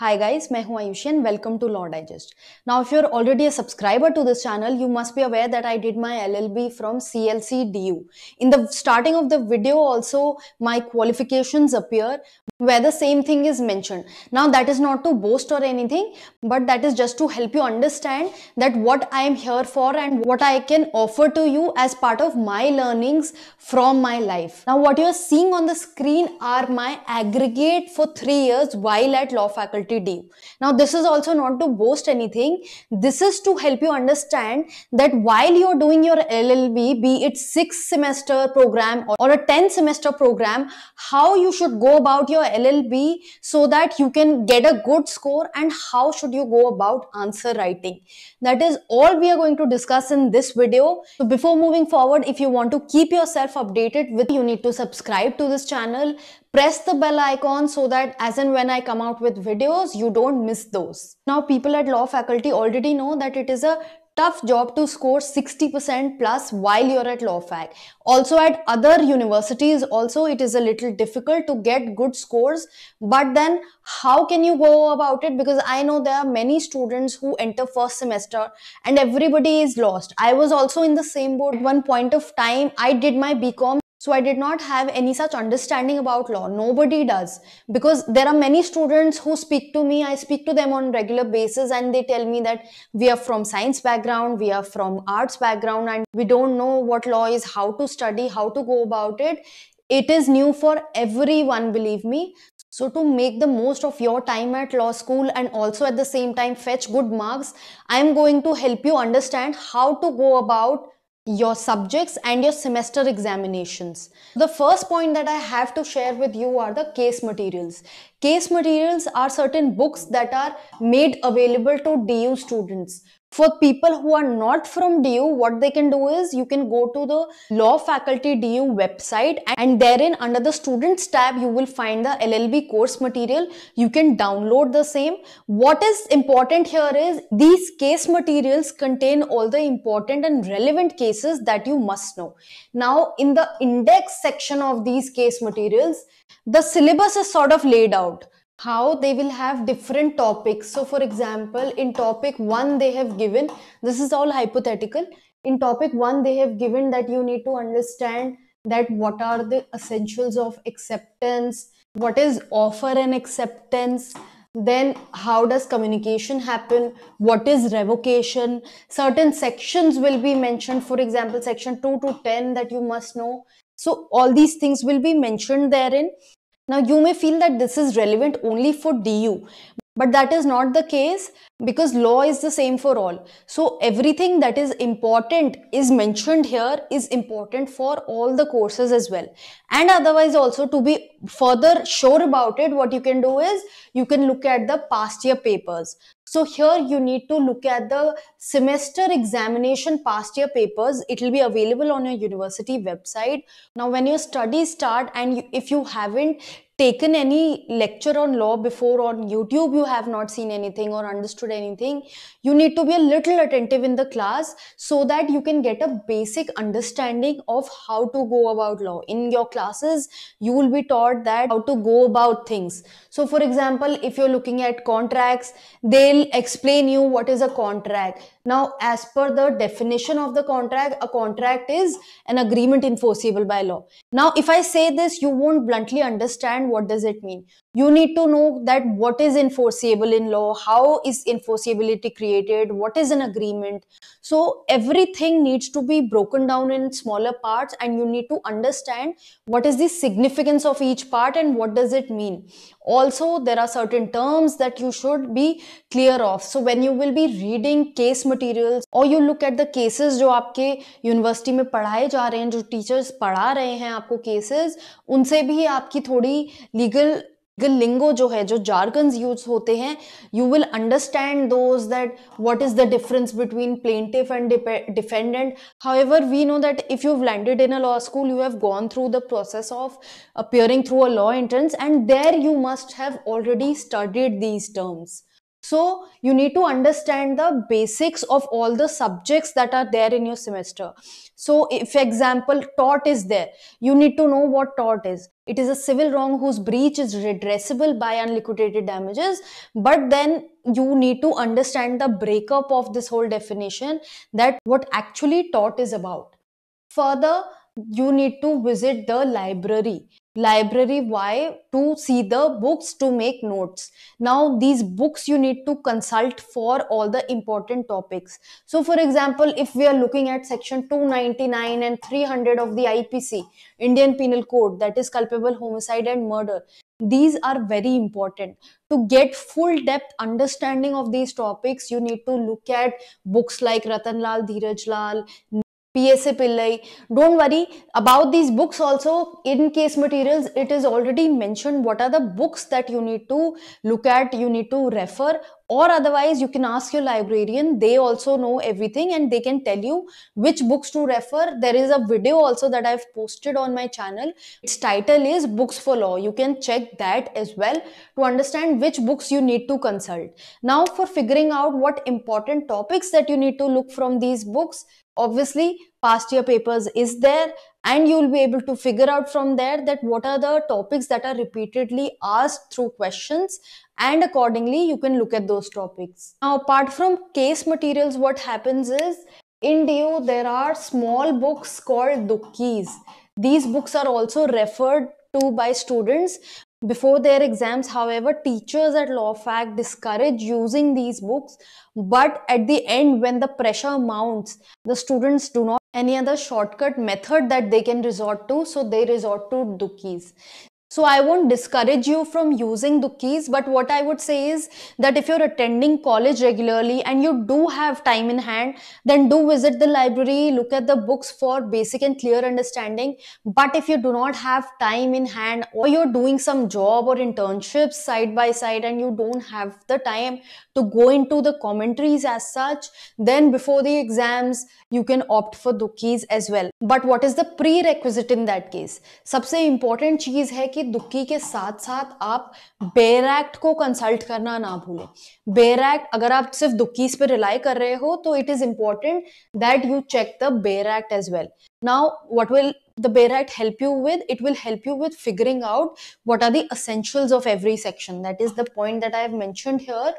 Hi guys, I am Ayushian Welcome to Law Digest. Now, if you are already a subscriber to this channel, you must be aware that I did my LLB from CLC DU. In the starting of the video, also my qualifications appear, where the same thing is mentioned. Now that is not to boast or anything, but that is just to help you understand that what I am here for and what I can offer to you as part of my learnings from my life. Now what you are seeing on the screen are my aggregate for three years while at law faculty now, this is also not to boast anything. This is to help you understand that while you're doing your LLB, be it six semester program or a 10 semester program, how you should go about your LLB so that you can get a good score and how should you go about answer writing. That is all we are going to discuss in this video. So before moving forward, if you want to keep yourself updated with, you need to subscribe to this channel press the bell icon so that as and when I come out with videos, you don't miss those. Now people at law faculty already know that it is a tough job to score 60% plus while you're at law fac also at other universities also it is a little difficult to get good scores but then how can you go about it because i know there are many students who enter first semester and everybody is lost i was also in the same boat at one point of time i did my bcom so I did not have any such understanding about law. Nobody does because there are many students who speak to me. I speak to them on regular basis and they tell me that we are from science background, we are from arts background and we don't know what law is, how to study, how to go about it. It is new for everyone, believe me. So to make the most of your time at law school and also at the same time fetch good marks, I am going to help you understand how to go about your subjects and your semester examinations. The first point that I have to share with you are the case materials. Case materials are certain books that are made available to DU students for people who are not from DU, what they can do is you can go to the Law Faculty DU website and therein under the Students tab, you will find the LLB course material. You can download the same. What is important here is these case materials contain all the important and relevant cases that you must know. Now, in the index section of these case materials, the syllabus is sort of laid out how they will have different topics. So for example, in topic one, they have given, this is all hypothetical. In topic one, they have given that you need to understand that what are the essentials of acceptance, what is offer and acceptance, then how does communication happen, what is revocation. Certain sections will be mentioned, for example, section 2 to 10 that you must know. So all these things will be mentioned therein now you may feel that this is relevant only for DU but that is not the case because law is the same for all. So everything that is important is mentioned here is important for all the courses as well. And otherwise also to be further sure about it, what you can do is you can look at the past year papers. So here you need to look at the semester examination past year papers. It will be available on your university website. Now when your studies start and you, if you haven't taken any lecture on law before on YouTube, you have not seen anything or understood anything, you need to be a little attentive in the class so that you can get a basic understanding of how to go about law. In your classes, you will be taught that how to go about things. So for example, if you're looking at contracts, they'll explain you what is a contract now, as per the definition of the contract, a contract is an agreement enforceable by law. Now, if I say this, you won't bluntly understand what does it mean. You need to know that what is enforceable in law, how is enforceability created, what is an agreement. So, everything needs to be broken down in smaller parts and you need to understand what is the significance of each part and what does it mean. Also, there are certain terms that you should be clear of. So, when you will be reading case material, materials और you look at the cases जो आपके university में पढ़ाए जा रहे हैं जो teachers पढ़ा रहे हैं आपको केसेस उनसे भी आपकी थोड़ी लीगल लिंगो जो है जो जार्गन्स यूज होते हैं you will understand those that what is the difference between plaintiff and defendant ever we know that if you landed in a law school you have gone through the process of appearing through a law entrance and there you must have already studied these terms So you need to understand the basics of all the subjects that are there in your semester. So if example tort is there, you need to know what tort is. It is a civil wrong whose breach is redressable by unliquidated damages. But then you need to understand the breakup of this whole definition that what actually tort is about. Further, you need to visit the library library why to see the books to make notes now these books you need to consult for all the important topics so for example if we are looking at section 299 and 300 of the ipc indian penal code that is culpable homicide and murder these are very important to get full depth understanding of these topics you need to look at books like ratanlal lal PSA Pillai. Don't worry about these books also in case materials it is already mentioned what are the books that you need to look at, you need to refer or otherwise you can ask your librarian they also know everything and they can tell you which books to refer there is a video also that i've posted on my channel its title is books for law you can check that as well to understand which books you need to consult now for figuring out what important topics that you need to look from these books obviously past year papers is there and you will be able to figure out from there that what are the topics that are repeatedly asked through questions and accordingly you can look at those topics. Now apart from case materials what happens is in D.O. there are small books called dukkis. These books are also referred to by students before their exams, however, teachers at Law Fact discourage using these books, but at the end, when the pressure mounts, the students do not any other shortcut method that they can resort to, so they resort to dookies. So I won't discourage you from using the keys, but what I would say is that if you're attending college regularly and you do have time in hand, then do visit the library, look at the books for basic and clear understanding. But if you do not have time in hand or you're doing some job or internships side by side and you don't have the time to go into the commentaries as such, then before the exams, you can opt for the keys as well. But what is the prerequisite in that case? Subse important cheese hai कि दुखी के साथ साथ आप bare act को consult करना ना भूलें बेर एक्ट अगर आप सिर्फ दुखी पर रिलाई कर रहे हो तो it is important that you check the bar act as well now what will the bar act help you with it will help you with figuring out what are the of every section that is the point that I have mentioned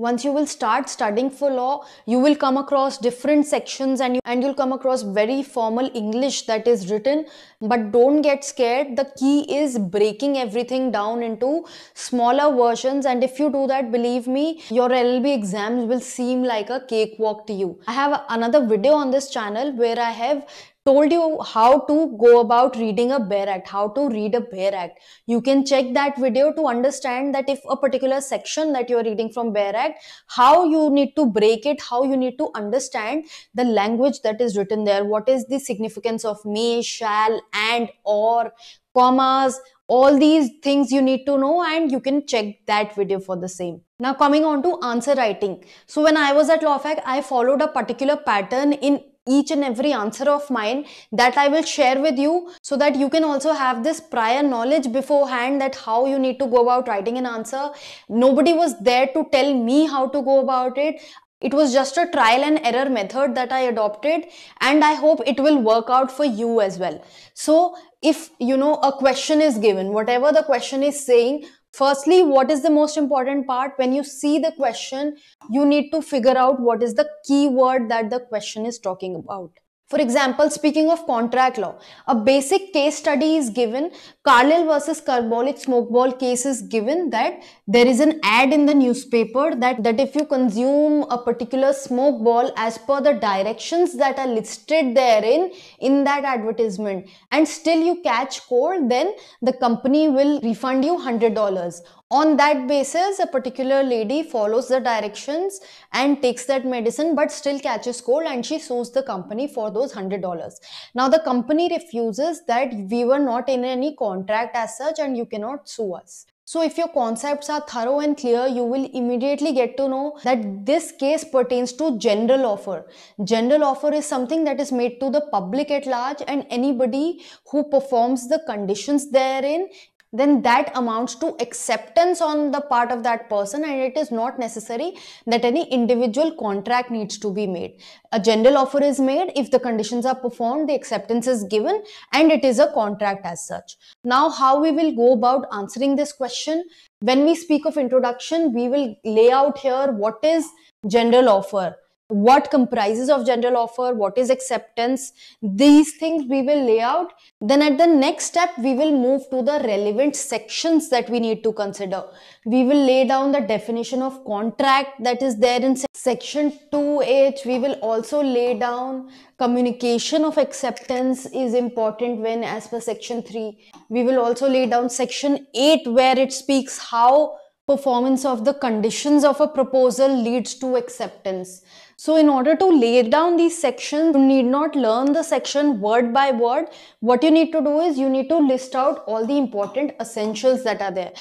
once you will start studying for law you will come across different sections and you, and you'll come across very formal english that is written but don't get scared the key is breaking everything down into smaller versions and if you do that believe me your llb exams will seem like a cakewalk to you i have another video on this channel where i have told you how to go about reading a bear act how to read a bear act you can check that video to understand that if a particular section that you are reading from bear act how you need to break it how you need to understand the language that is written there what is the significance of may shall and or commas all these things you need to know and you can check that video for the same. Now coming on to answer writing. So when I was at LawFac, I followed a particular pattern in each and every answer of mine that I will share with you so that you can also have this prior knowledge beforehand that how you need to go about writing an answer. Nobody was there to tell me how to go about it. It was just a trial and error method that I adopted and I hope it will work out for you as well. So if you know a question is given, whatever the question is saying, firstly what is the most important part when you see the question you need to figure out what is the keyword that the question is talking about for example, speaking of contract law, a basic case study is given, Carlisle versus Carbolic Smokeball case is given that there is an ad in the newspaper that, that if you consume a particular smokeball as per the directions that are listed therein in that advertisement and still you catch cold, then the company will refund you $100 on that basis, a particular lady follows the directions and takes that medicine but still catches cold and she sues the company for those $100. Now, the company refuses that we were not in any contract as such and you cannot sue us. So if your concepts are thorough and clear, you will immediately get to know that this case pertains to general offer. General offer is something that is made to the public at large and anybody who performs the conditions therein then that amounts to acceptance on the part of that person and it is not necessary that any individual contract needs to be made. A general offer is made, if the conditions are performed, the acceptance is given and it is a contract as such. Now how we will go about answering this question? When we speak of introduction, we will lay out here what is general offer what comprises of general offer what is acceptance these things we will lay out then at the next step we will move to the relevant sections that we need to consider we will lay down the definition of contract that is there in section 2h we will also lay down communication of acceptance is important when as per section 3 we will also lay down section 8 where it speaks how performance of the conditions of a proposal leads to acceptance. So in order to lay down these sections, you need not learn the section word by word. What you need to do is you need to list out all the important essentials that are there.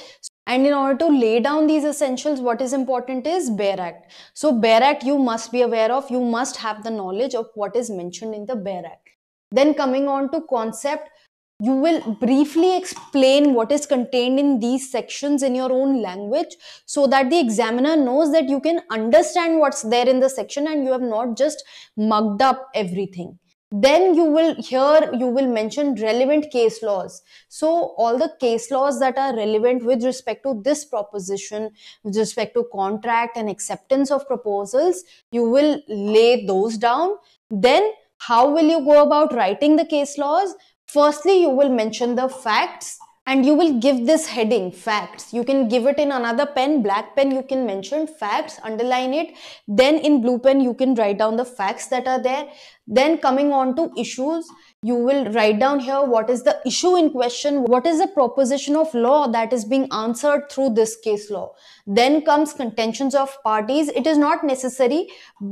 And in order to lay down these essentials, what is important is Bear Act. So Bear Act you must be aware of, you must have the knowledge of what is mentioned in the Bear Act. Then coming on to concept, you will briefly explain what is contained in these sections in your own language so that the examiner knows that you can understand what's there in the section and you have not just mugged up everything then you will here you will mention relevant case laws so all the case laws that are relevant with respect to this proposition with respect to contract and acceptance of proposals you will lay those down then how will you go about writing the case laws Firstly, you will mention the facts and you will give this heading facts you can give it in another pen black pen you can mention facts underline it then in blue pen you can write down the facts that are there then coming on to issues you will write down here what is the issue in question what is the proposition of law that is being answered through this case law then comes contentions of parties it is not necessary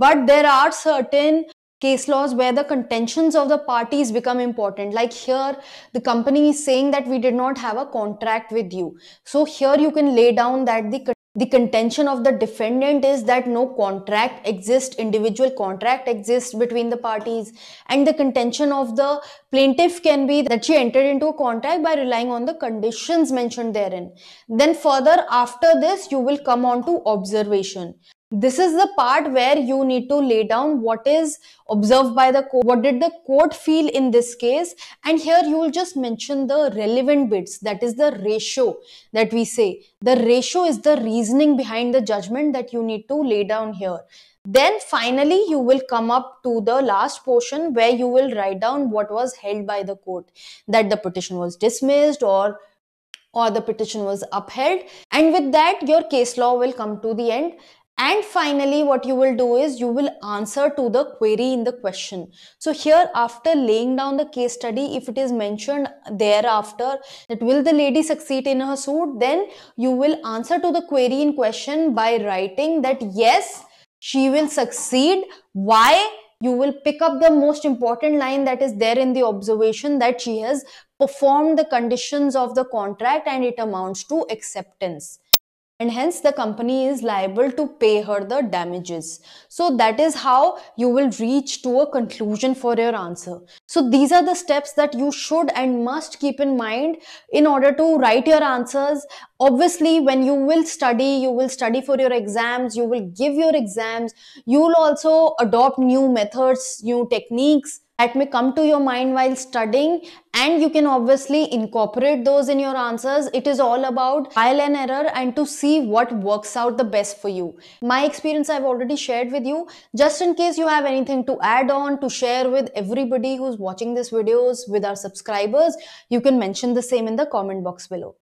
but there are certain case laws where the contentions of the parties become important. Like here, the company is saying that we did not have a contract with you. So here you can lay down that the the contention of the defendant is that no contract exists, individual contract exists between the parties. And the contention of the plaintiff can be that she entered into a contract by relying on the conditions mentioned therein. Then further after this, you will come on to observation this is the part where you need to lay down what is observed by the court what did the court feel in this case and here you will just mention the relevant bits that is the ratio that we say the ratio is the reasoning behind the judgment that you need to lay down here then finally you will come up to the last portion where you will write down what was held by the court that the petition was dismissed or or the petition was upheld and with that your case law will come to the end and finally, what you will do is you will answer to the query in the question. So here after laying down the case study, if it is mentioned thereafter that will the lady succeed in her suit, then you will answer to the query in question by writing that yes, she will succeed. Why? You will pick up the most important line that is there in the observation that she has performed the conditions of the contract and it amounts to acceptance and hence the company is liable to pay her the damages. So that is how you will reach to a conclusion for your answer. So these are the steps that you should and must keep in mind in order to write your answers. Obviously, when you will study, you will study for your exams, you will give your exams, you will also adopt new methods, new techniques, that may come to your mind while studying and you can obviously incorporate those in your answers. It is all about trial and error and to see what works out the best for you. My experience I've already shared with you. Just in case you have anything to add on, to share with everybody who's watching this videos with our subscribers, you can mention the same in the comment box below.